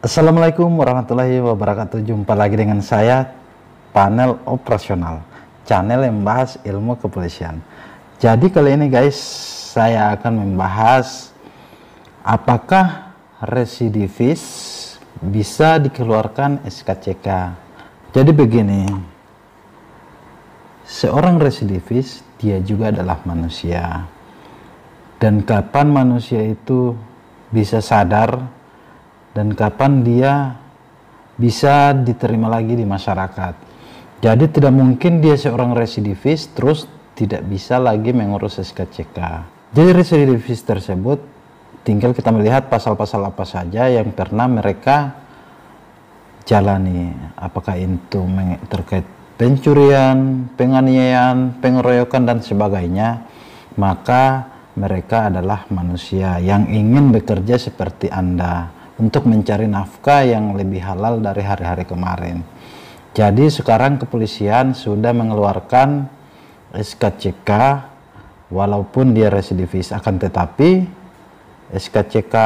Assalamualaikum warahmatullahi wabarakatuh. Jumpa lagi dengan saya panel operasional, channel yang membahas ilmu kepolisian. Jadi kali ini guys, saya akan membahas apakah residivis bisa dikeluarkan SKCK. Jadi begini, seorang residivis dia juga adalah manusia. Dan kapan manusia itu bisa sadar dan kapan dia bisa diterima lagi di masyarakat. Jadi tidak mungkin dia seorang residivis terus tidak bisa lagi mengurus SKCK. Jadi residivis tersebut tinggal kita melihat pasal-pasal apa saja yang pernah mereka jalani. Apakah itu terkait pencurian, penganiayaan, pengeroyokan dan sebagainya, maka mereka adalah manusia yang ingin bekerja seperti Anda untuk mencari nafkah yang lebih halal dari hari-hari kemarin. Jadi sekarang kepolisian sudah mengeluarkan SKCK walaupun dia residivis akan tetapi SKCK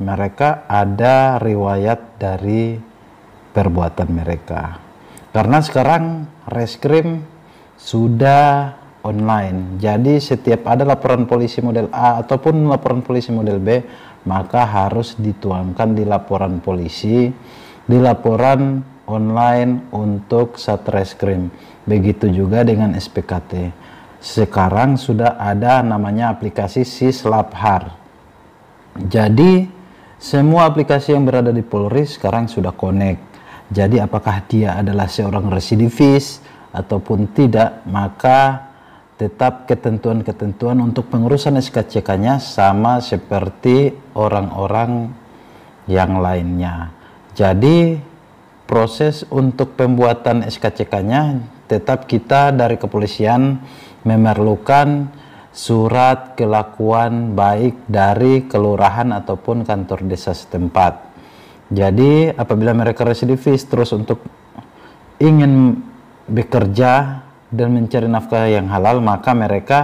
mereka ada riwayat dari perbuatan mereka. Karena sekarang reskrim sudah online. Jadi setiap ada laporan polisi model A ataupun laporan polisi model B, maka harus dituangkan di laporan polisi, di laporan online untuk Satreskrim. Begitu juga dengan SPKT. Sekarang sudah ada namanya aplikasi sislaphar. Jadi semua aplikasi yang berada di Polri sekarang sudah connect. Jadi apakah dia adalah seorang residivis ataupun tidak, maka tetap ketentuan-ketentuan untuk pengurusan SKCK-nya sama seperti orang-orang yang lainnya. Jadi proses untuk pembuatan SKCK-nya tetap kita dari kepolisian memerlukan surat kelakuan baik dari kelurahan ataupun kantor desa setempat. Jadi apabila mereka residivis terus untuk ingin bekerja dan mencari nafkah yang halal, maka mereka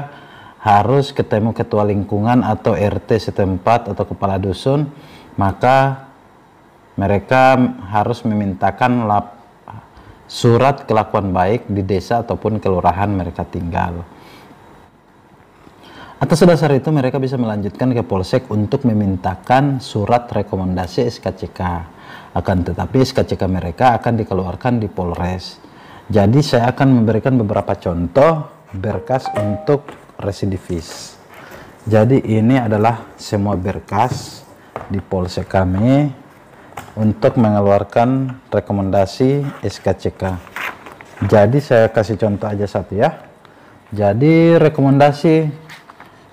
harus ketemu ketua lingkungan atau RT setempat atau kepala dusun, maka mereka harus memintakan lap, surat kelakuan baik di desa ataupun kelurahan mereka tinggal. Atas dasar itu mereka bisa melanjutkan ke polsek untuk memintakan surat rekomendasi SKCK. Akan tetapi SKCK mereka akan dikeluarkan di Polres. Jadi saya akan memberikan beberapa contoh berkas untuk residivis. Jadi ini adalah semua berkas di polsek kami untuk mengeluarkan rekomendasi SKCK. Jadi saya kasih contoh aja satu ya. Jadi rekomendasi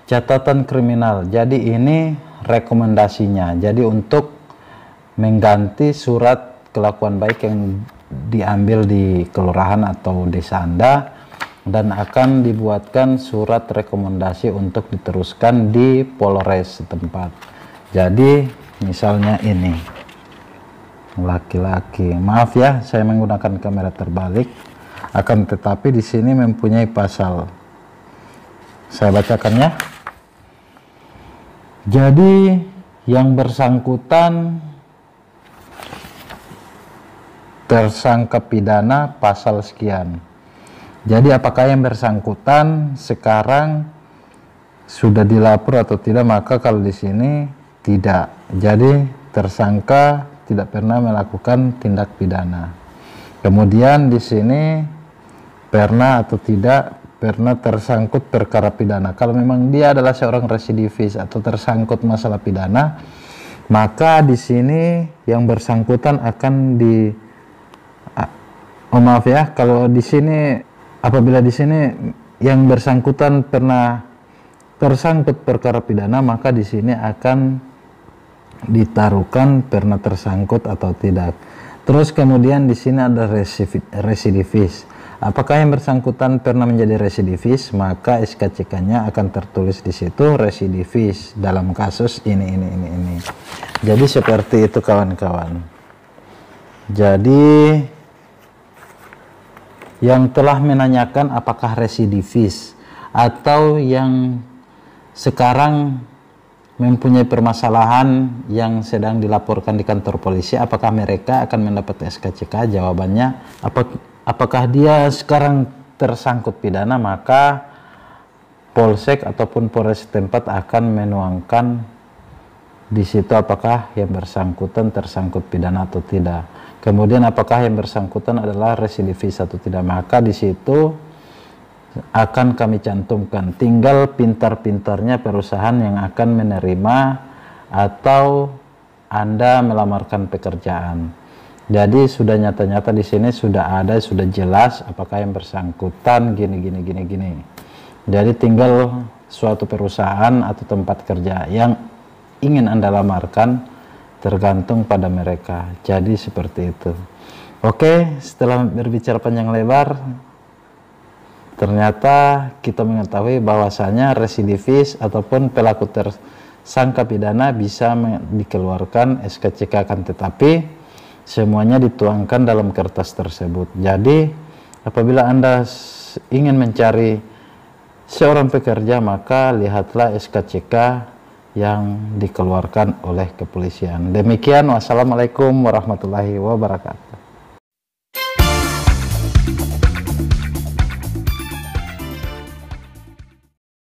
catatan kriminal. Jadi ini rekomendasinya. Jadi untuk mengganti surat kelakuan baik yang diambil di kelurahan atau desa Anda dan akan dibuatkan surat rekomendasi untuk diteruskan di Polres setempat. Jadi misalnya ini laki-laki. Maaf ya, saya menggunakan kamera terbalik. Akan tetapi di sini mempunyai pasal. Saya bacakan ya. Jadi yang bersangkutan tersangka pidana pasal sekian. Jadi apakah yang bersangkutan sekarang sudah dilapor atau tidak maka kalau di sini tidak. Jadi tersangka tidak pernah melakukan tindak pidana. Kemudian di sini pernah atau tidak pernah tersangkut perkara pidana. Kalau memang dia adalah seorang residivis atau tersangkut masalah pidana, maka di sini yang bersangkutan akan di oh maaf ya kalau di sini apabila di sini yang bersangkutan pernah tersangkut perkara pidana maka di sini akan ditaruhkan pernah tersangkut atau tidak. Terus kemudian di sini ada residivis. Apakah yang bersangkutan pernah menjadi residivis, maka SKCK-nya akan tertulis di situ residivis dalam kasus ini ini ini ini. Jadi seperti itu kawan-kawan. Jadi yang telah menanyakan apakah residivis atau yang sekarang mempunyai permasalahan yang sedang dilaporkan di kantor polisi apakah mereka akan mendapat SKCK jawabannya apakah dia sekarang tersangkut pidana maka polsek ataupun polres tempat akan menuangkan di situ apakah yang bersangkutan tersangkut pidana atau tidak Kemudian apakah yang bersangkutan adalah residivis atau tidak? Maka di situ akan kami cantumkan. Tinggal pintar-pintarnya perusahaan yang akan menerima atau Anda melamarkan pekerjaan. Jadi sudah nyata-nyata di sini sudah ada, sudah jelas apakah yang bersangkutan gini gini gini gini. Jadi tinggal suatu perusahaan atau tempat kerja yang ingin Anda lamarkan tergantung pada mereka. Jadi seperti itu. Oke, setelah berbicara panjang lebar, ternyata kita mengetahui bahwasanya residivis ataupun pelaku tersangka pidana bisa dikeluarkan SKCK kan tetapi semuanya dituangkan dalam kertas tersebut. Jadi apabila Anda ingin mencari seorang pekerja maka lihatlah SKCK yang dikeluarkan oleh kepolisian. Demikian, wassalamualaikum warahmatullahi wabarakatuh.